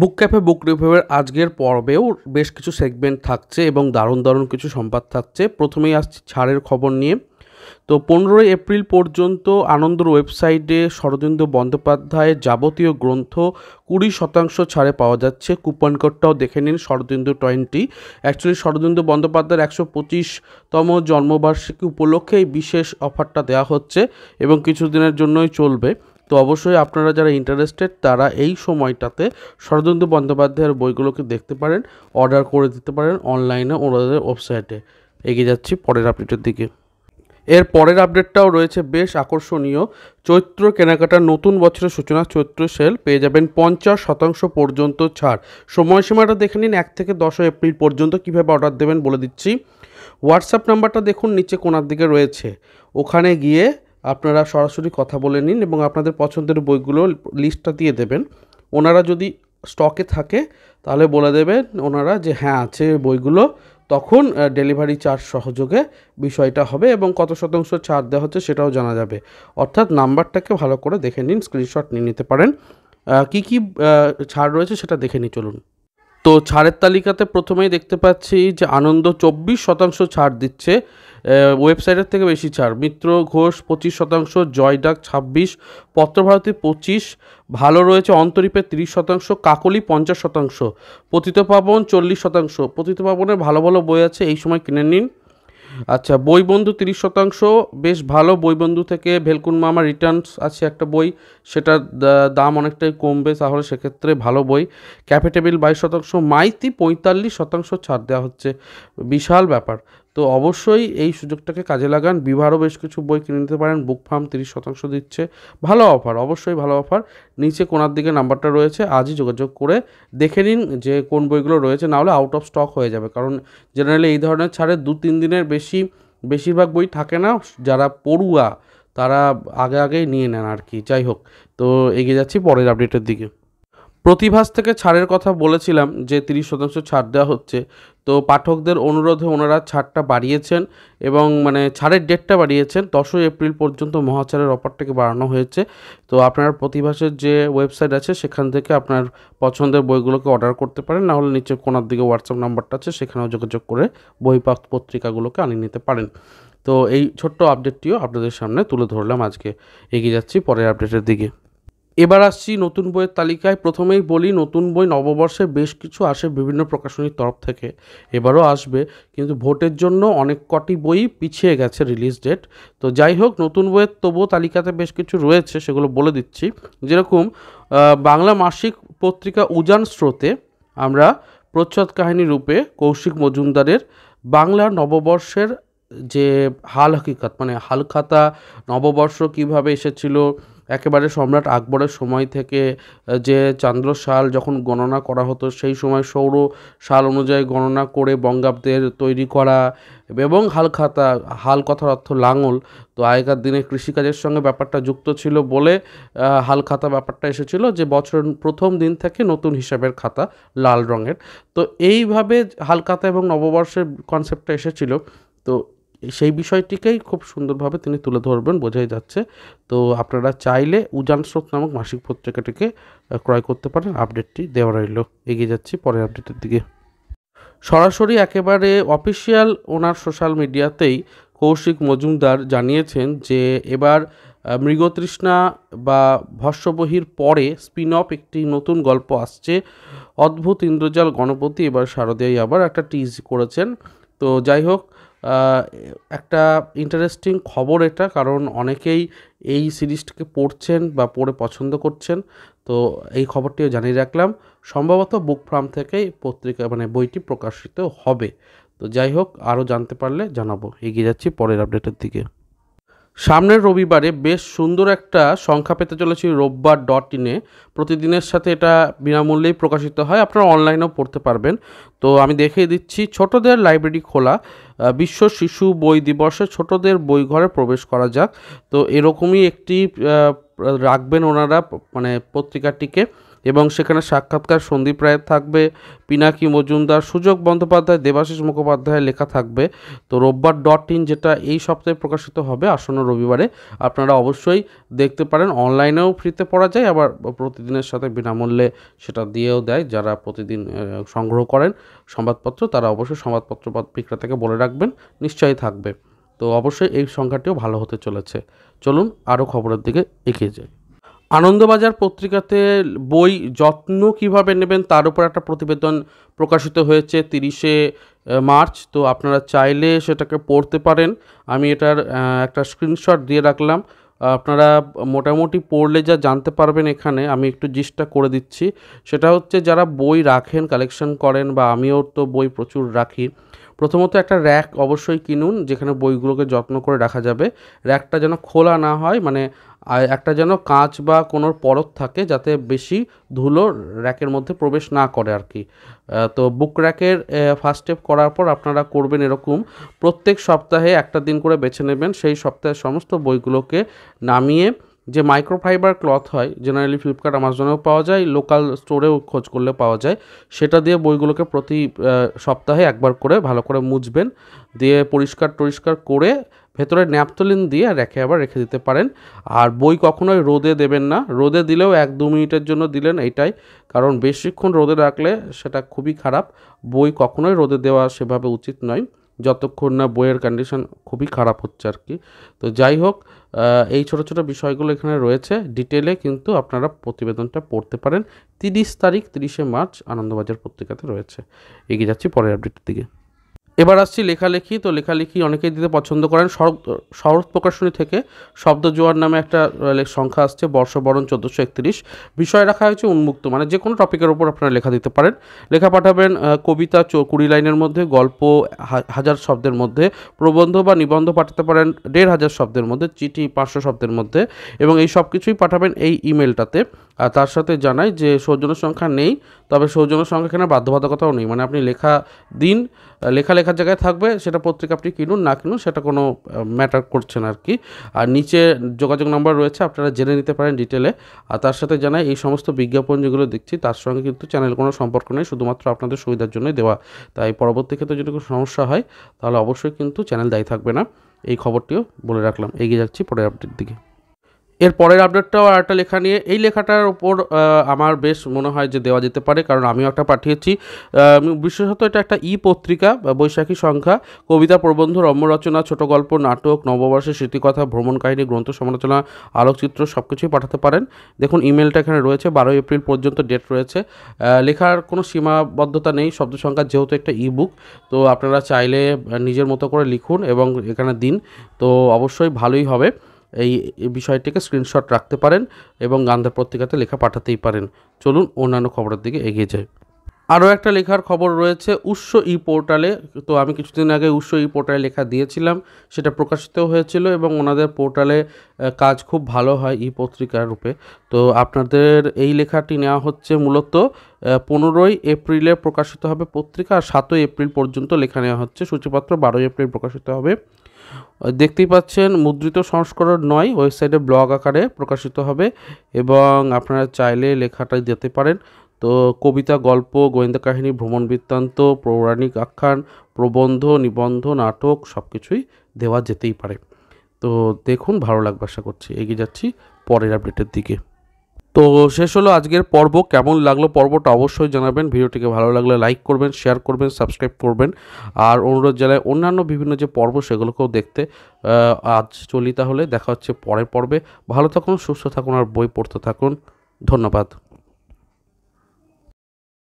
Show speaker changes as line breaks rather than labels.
বুক cafe বুক রিভিউয়ের আজকের পর্বেও বেশ কিছু সেগমেন্ট থাকছে এবং দারুণ দারুণ কিছু সংবাদ থাকছে প্রথমেই আসছে ছাড়ের খবর নিয়ে তো পনেরোই এপ্রিল পর্যন্ত আনন্দর ওয়েবসাইটে শরদেন্দ্র বন্দ্যোপাধ্যায়ের যাবতীয় গ্রন্থ কুড়ি শতাংশ ছাড়ে পাওয়া যাচ্ছে কুপন কোডটাও দেখে নিন শরদেন্দু টোয়েন্টি অ্যাকচুয়ালি শরদেন্দু বন্দ্যোপাধ্যায়ের একশো পঁচিশতম জন্মবার্ষিকী উপলক্ষে এই বিশেষ অফারটা দেওয়া হচ্ছে এবং কিছুদিনের জন্যই চলবে তো অবশ্যই আপনারা যারা ইন্টারেস্টেড তারা এই সময়টাতে শরদেন্দু বন্দ্যোপাধ্যায়ের বইগুলোকে দেখতে পারেন অর্ডার করে দিতে পারেন অনলাইনে ওনাদের ওয়েবসাইটে এগিয়ে যাচ্ছি পরের আপডেটের দিকে এর পরের আপডেটটাও রয়েছে বেশ আকর্ষণীয় চৈত্র কেনাকাটার নতুন বছরের সূচনা চৈত্র সেল পেয়ে যাবেন পঞ্চাশ শতাংশ পর্যন্ত ছাড় সময়সীমাটা দেখে নিন এক থেকে দশই এপ্রিল পর্যন্ত কীভাবে অর্ডার দেবেন বলে দিচ্ছি হোয়াটসঅ্যাপ নাম্বারটা দেখুন নিচে কোনার দিকে রয়েছে ওখানে গিয়ে আপনারা সরাসরি কথা বলে নিন এবং আপনাদের পছন্দের বইগুলো লিস্টটা দিয়ে দেবেন ওনারা যদি স্টকে থাকে তাহলে বলে দেবেন ওনারা যে হ্যাঁ আছে বইগুলো তখন ডেলিভারি চার্জ সহযোগে বিষয়টা হবে এবং কত শতাংশ ছাড় দেওয়া হচ্ছে সেটাও জানা যাবে অর্থাৎ নাম্বারটাকে ভালো করে দেখে নিন স্ক্রিনশট নিয়ে নিতে পারেন কী কী ছাড় রয়েছে সেটা দেখে নিই চলুন তো ছাড়ের তালিকাতে প্রথমেই দেখতে পাচ্ছি যে আনন্দ চব্বিশ শতাংশ ছাড় দিচ্ছে ওয়েবসাইটের থেকে বেশি ছাড় মিত্র ঘোষ পঁচিশ শতাংশ জয়ডাক ছাব্বিশ পত্রভারতী পঁচিশ ভালো রয়েছে অন্তরীপে তিরিশ শতাংশ কাকলি পঞ্চাশ শতাংশ পতিত পাবন চল্লিশ শতাংশ পতিত পাবনের ভালো ভালো বই আছে এই সময় কিনে নিন আচ্ছা বই বন্ধু তিরিশ শতাংশ বেশ ভালো বই বন্ধু থেকে ভেলকুন মামা রিটার্নস আছে একটা বই সেটার দাম অনেকটাই কমবে তাহলে সেক্ষেত্রে ভালো বই ক্যাপিটেবিল বাইশ শতাংশ মাইতি পঁয়তাল্লিশ শতাংশ ছাড় দেওয়া হচ্ছে বিশাল ব্যাপার তো অবশ্যই এই সুযোগটাকে কাজে লাগান বিভারও বেশ কিছু বই কিনে নিতে পারেন বুক ফার্ম তিরিশ শতাংশ দিচ্ছে ভালো অফার অবশ্যই ভালো অফার নিচে কোনার দিকে নাম্বারটা রয়েছে আজই যোগাযোগ করে দেখে নিন যে কোন বইগুলো রয়েছে না হলে আউট অফ স্টক হয়ে যাবে কারণ জেনারেলি এই ধরনের ছাড়ে দু তিন দিনের বেশি বেশিরভাগ বই থাকে না যারা পড়ুয়া তারা আগে আগেই নিয়ে নেন আর কি যাই হোক তো এগিয়ে যাচ্ছি পরের আপডেটের দিকে প্রতিভাস থেকে ছাড়ের কথা বলেছিলাম যে তিরিশ শতাংশ ছাড় দেওয়া হচ্ছে তো পাঠকদের অনুরোধে ওনারা ছাড়টা বাড়িয়েছেন এবং মানে ছাড়ের ডেটটা বাড়িয়েছেন দশই এপ্রিল পর্যন্ত মহাচারের অফারটাকে বাড়ানো হয়েছে তো আপনার প্রতিভাসের যে ওয়েবসাইট আছে সেখান থেকে আপনার পছন্দের বইগুলোকে অর্ডার করতে পারেন নাহলে নিচে কোনার দিকে হোয়াটসঅ্যাপ নাম্বারটা আছে সেখানেও যোগাযোগ করে বই পত্রিকাগুলোকে আনিয়ে নিতে পারেন তো এই ছোট্ট আপডেটটিও আপনাদের সামনে তুলে ধরলাম আজকে এগিয়ে যাচ্ছি পরের আপডেটের দিকে এবার আসছি নতুন বইয়ের তালিকায় প্রথমেই বলি নতুন বই নববর্ষে বেশ কিছু আসে বিভিন্ন প্রকাশনীর তরফ থেকে এবারও আসবে কিন্তু ভোটের জন্য অনেক কটি বই পিছিয়ে গেছে রিলিজ ডেট তো যাই হোক নতুন বইয়ের তবুও তালিকাতে বেশ কিছু রয়েছে সেগুলো বলে দিচ্ছি যেরকম বাংলা মাসিক পত্রিকা উজান স্রোতে আমরা প্রচ্ছদ কাহিনী রূপে কৌশিক মজুমদারের বাংলা নববর্ষের যে হাল হকিকত মানে হালখাতা নববর্ষ কিভাবে এসেছিল একেবারে সম্রাট আকবরের সময় থেকে যে চান্দ্র সাল যখন গণনা করা হতো সেই সময় সৌর সাল অনুযায়ী গণনা করে বঙ্গাব্দের তৈরি করা এবং হালখাতা হাল কথার অর্থ লাঙল তো আগেকার দিনে কৃষিকাজের সঙ্গে ব্যাপারটা যুক্ত ছিল বলে হালখাতা ব্যাপারটা এসেছিল যে বছর প্রথম দিন থেকে নতুন হিসাবের খাতা লাল রঙের তো এইভাবে হালখাতা এবং নববর্ষের কনসেপ্টটা এসেছিল তো সেই বিষয়টিকেই খুব সুন্দরভাবে তিনি তুলে ধরবেন বোঝাই যাচ্ছে তো আপনারা চাইলে উজান স্রোত নামক মাসিক পত্রিকাটিকে ক্রয় করতে পারেন আপডেটটি দেওয়া রইল এগিয়ে যাচ্ছি পরের আপডেটের দিকে সরাসরি একেবারে অফিসিয়াল ওনার সোশ্যাল মিডিয়াতেই কৌশিক মজুমদার জানিয়েছেন যে এবার মৃগতৃষ্ণা বা ভস্যবহির পরে স্পিন অফ একটি নতুন গল্প আসছে অদ্ভুত ইন্দ্রজাল গণপতি এবার শারদীয় আবার একটা টিজ করেছেন তো যাই হোক একটা ইন্টারেস্টিং খবর এটা কারণ অনেকেই এই সিরিজটাকে পড়ছেন বা পড়ে পছন্দ করছেন তো এই খবরটিও জানিয়ে রাখলাম সম্ভবত বুক ফার্ম থেকে পত্রিকা মানে বইটি প্রকাশিত হবে তো যাই হোক আরও জানতে পারলে জানাবো এগিয়ে যাচ্ছি পরের আপডেটের দিকে সামনের রবিবারে বেশ সুন্দর একটা সংখ্যা পেতে চলেছি রোববার ডট ইনে প্রতিদিনের সাথে এটা বিনামূল্যেই প্রকাশিত হয় আপনারা অনলাইনেও পড়তে পারবেন তো আমি দেখিয়ে দিচ্ছি ছোটদের লাইব্রেরি খোলা বিশ্ব শিশু বই দিবসে ছোটদের বই ঘরে প্রবেশ করা যাক তো এরকমই একটি রাখবেন ওনারা মানে পত্রিকাটিকে এবং সেখানে সাক্ষাৎকার সন্দীপ রায়ের থাকবে পিনাকি মজুমদার সুযোগ বন্দ্যোপাধ্যায় দেবাশিস মুখোপাধ্যায়ের লেখা থাকবে তো রোববার ডট ইন যেটা এই সপ্তাহে প্রকাশিত হবে আসন্ন রবিবারে আপনারা অবশ্যই দেখতে পারেন অনলাইনেও ফ্রিতে পড়া যায় আবার প্রতিদিনের সাথে বিনামূল্যে সেটা দিয়েও দেয় যারা প্রতিদিন সংগ্রহ করেন সংবাদপত্র তারা অবশ্যই সংবাদপত্র বিক্রেতাকে বলে রাখবেন নিশ্চয়ই থাকবে তো অবশ্যই এই সংখ্যাটিও ভালো হতে চলেছে চলুন আরও খবরের দিকে এগিয়ে যাই আনন্দবাজার পত্রিকাতে বই যত্ন কিভাবে নেবেন তার উপর একটা প্রতিবেদন প্রকাশিত হয়েছে তিরিশে মার্চ তো আপনারা চাইলে সেটাকে পড়তে পারেন আমি এটার একটা স্ক্রিনশট দিয়ে রাখলাম আপনারা মোটামুটি পড়লে যা জানতে পারবেন এখানে আমি একটু জিস্টটা করে দিচ্ছি সেটা হচ্ছে যারা বই রাখেন কালেকশন করেন বা আমিও তো বই প্রচুর রাখি প্রথমত একটা র্যাক অবশ্যই কিনুন যেখানে বইগুলোকে যত্ন করে রাখা যাবে র্যাকটা যেন খোলা না হয় মানে একটা যেন কাঁচ বা কোনো পরত থাকে যাতে বেশি ধুলো র্যাকের মধ্যে প্রবেশ না করে আর কি তো বুক র্যাকের ফার্স্ট স্টেপ করার পর আপনারা করবেন এরকম প্রত্যেক সপ্তাহে একটা দিন করে বেছে নেবেন সেই সপ্তাহের সমস্ত বইগুলোকে নামিয়ে যে মাইক্রোফাইবার ক্লথ হয় জেনারেলি ফ্লিপকার্ট আমাজনেও পাওয়া যায় লোকাল স্টোরেও খোঁজ করলে পাওয়া যায় সেটা দিয়ে বইগুলোকে প্রতি সপ্তাহে একবার করে ভালো করে মুছবেন দিয়ে পরিষ্কার টরিষ্কার করে ভেতরে ন্যাপতলিন দিয়ে রেখে আবার রেখে দিতে পারেন আর বই কখনোই রোদে দেবেন না রোদে দিলেও এক দু মিনিটের জন্য দিলেন এটাই কারণ বেশিক্ষণ রোদে রাখলে সেটা খুবই খারাপ বই কখনোই রোদে দেওয়া সেভাবে উচিত নয় যতক্ষণ না বইয়ের কন্ডিশন খুবই খারাপ হচ্ছে আর কি তো যাই হোক এই ছোট ছোট বিষয়গুলো এখানে রয়েছে ডিটেলে কিন্তু আপনারা প্রতিবেদনটা পড়তে পারেন তিরিশ তারিখ তিরিশে মার্চ আনন্দবাজার পত্রিকাতে রয়েছে এগিয়ে যাচ্ছি পরের আপডেটের দিকে এবার আসছি লেখালেখি তো লেখালেখি অনেকেই দিতে পছন্দ করেন শরৎ প্রকাশনী থেকে শব্দ জোয়ার নামে একটা সংখ্যা আসছে বর্ষবরণ চোদ্দোশো একত্রিশ বিষয় রাখা হয়েছে উন্মুক্ত মানে যে কোনো টপিকের ওপর আপনারা লেখা দিতে পারেন লেখা পাঠাবেন কবিতা কুড়ি লাইনের মধ্যে গল্প হাজার শব্দের মধ্যে প্রবন্ধ বা নিবন্ধ পাঠাতে পারেন দেড় হাজার শব্দের মধ্যে চিঠি পাঁচশো শব্দের মধ্যে এবং এই সব কিছুই পাঠাবেন এই ইমেলটাতে আর তার সাথে জানাই যে সৌজন্য সংখ্যা নেই তবে সৌজন্য সংখ্যা কেনার বাধ্যবাধকতাও নেই মানে আপনি লেখা দিন লেখা লেখার জায়গায় থাকবে সেটা পত্রিকা আপনি কিনুন না কিনুন সেটা কোনো ম্যাটার করছে না আর কি আর নিচে যোগাযোগ নাম্বার রয়েছে আপনারা জেনে নিতে পারেন ডিটেলে আর তার সাথে জানাই এই সমস্ত বিজ্ঞাপন যেগুলো দেখছি তার সঙ্গে কিন্তু চ্যানেল কোনো সম্পর্ক নেই শুধুমাত্র আপনাদের সুবিধার জন্যই দেওয়া তাই পরবর্তী ক্ষেত্রে যদি কোনো সমস্যা হয় তাহলে অবশ্যই কিন্তু চ্যানেল দায়ী থাকবে না এই খবরটিও বলে রাখলাম এগিয়ে যাচ্ছি পরের আপডেট দিকে এর পরের আপডেটটাও আর একটা লেখা নিয়ে এই লেখাটার ওপর আমার বেশ মনে হয় যে দেওয়া যেতে পারে কারণ আমিও একটা পাঠিয়েছি বিশেষত এটা একটা ই পত্রিকা বৈশাখী সংখ্যা কবিতা প্রবন্ধ রম্যরচনা ছোট গল্প নাটক নববর্ষের স্মৃতিকথা ভ্রমণ কাহিনী গ্রন্থ সমালোচনা আলোকচিত্র সব কিছুই পাঠাতে পারেন দেখুন ইমেলটা এখানে রয়েছে বারোই এপ্রিল পর্যন্ত ডেট রয়েছে লেখার কোনো সীমাবদ্ধতা নেই শব্দ সংখ্যা যেহেতু একটা ই বুক তো আপনারা চাইলে নিজের মতো করে লিখুন এবং এখানে দিন তো অবশ্যই ভালোই হবে এই বিষয়টিকে স্ক্রিনশট রাখতে পারেন এবং গান্ধার পত্রিকাতে লেখা পাঠাতেই পারেন চলুন অন্যান্য খবরের দিকে এগিয়ে যাই আরও একটা লেখার খবর রয়েছে উৎস ই পোর্টালে তো আমি কিছুদিন আগে উৎস ই পোর্টালে লেখা দিয়েছিলাম সেটা প্রকাশিত হয়েছিল এবং ওনাদের পোর্টালে কাজ খুব ভালো হয় ই পত্রিকার রূপে তো আপনাদের এই লেখাটি নেওয়া হচ্ছে মূলত পনেরোই এপ্রিলে প্রকাশিত হবে পত্রিকা আর সাতই এপ্রিল পর্যন্ত লেখা নেওয়া হচ্ছে সূচিপত্র বারোই এপ্রিল প্রকাশিত হবে দেখতেই পাচ্ছেন মুদ্রিত সংস্করণ নয় ওয়েবসাইটে ব্লগ আকারে প্রকাশিত হবে এবং আপনারা চাইলে লেখাটা যেতে পারেন তো কবিতা গল্প গোয়েন্দা কাহিনী ভ্রমণ বৃত্তান্ত পৌরাণিক আখ্যান প্রবন্ধ নিবন্ধ নাটক সব কিছুই দেওয়া যেতেই পারে তো দেখুন ভালো লাগবে আশা করছি এগিয়ে যাচ্ছি পরের আপডেটের দিকে তো শেষ হলো আজকের পর্ব কেমন লাগলো পর্বটা অবশ্যই জানাবেন ভিডিওটিকে ভালো লাগলে লাইক করবেন শেয়ার করবেন সাবস্ক্রাইব করবেন আর অনুরোধ জানায় অন্যান্য বিভিন্ন যে পর্ব সেগুলোকেও দেখতে আজ চলি তাহলে দেখা হচ্ছে পরের পর্বে ভালো থাকুন সুস্থ থাকুন আর বই পড়তে থাকুন ধন্যবাদ